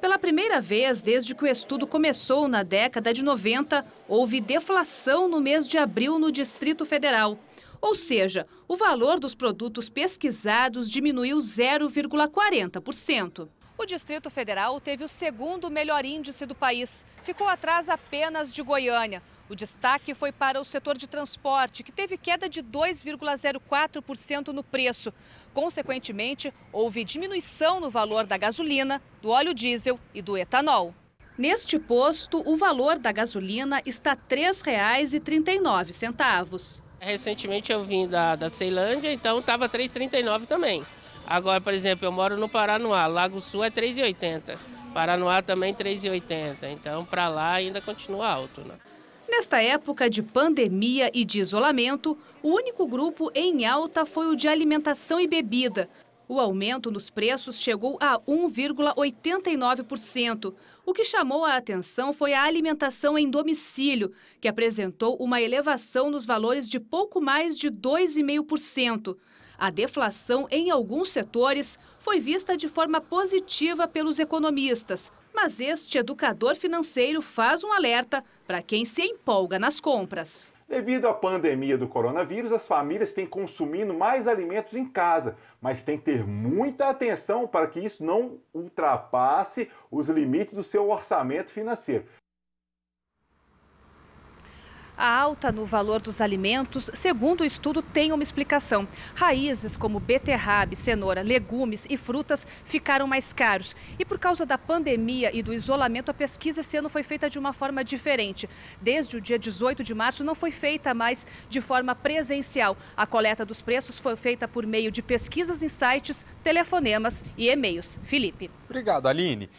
Pela primeira vez desde que o estudo começou na década de 90, houve deflação no mês de abril no Distrito Federal. Ou seja, o valor dos produtos pesquisados diminuiu 0,40%. O Distrito Federal teve o segundo melhor índice do país. Ficou atrás apenas de Goiânia. O destaque foi para o setor de transporte, que teve queda de 2,04% no preço. Consequentemente, houve diminuição no valor da gasolina, do óleo diesel e do etanol. Neste posto, o valor da gasolina está R$ 3,39. Recentemente eu vim da, da Ceilândia, então estava R$ 3,39 também. Agora, por exemplo, eu moro no Paranoá, Lago Sul é R$ 3,80. Paranoá também R$ 3,80. Então, para lá ainda continua alto. Né? Nesta época de pandemia e de isolamento, o único grupo em alta foi o de alimentação e bebida. O aumento nos preços chegou a 1,89%. O que chamou a atenção foi a alimentação em domicílio, que apresentou uma elevação nos valores de pouco mais de 2,5%. A deflação em alguns setores foi vista de forma positiva pelos economistas. Mas este educador financeiro faz um alerta para quem se empolga nas compras. Devido à pandemia do coronavírus, as famílias têm consumindo mais alimentos em casa, mas tem que ter muita atenção para que isso não ultrapasse os limites do seu orçamento financeiro. A alta no valor dos alimentos, segundo o estudo, tem uma explicação. Raízes como beterrabe, cenoura, legumes e frutas ficaram mais caros. E por causa da pandemia e do isolamento, a pesquisa esse ano foi feita de uma forma diferente. Desde o dia 18 de março, não foi feita mais de forma presencial. A coleta dos preços foi feita por meio de pesquisas em sites, telefonemas e e-mails. Felipe. Obrigado, Aline.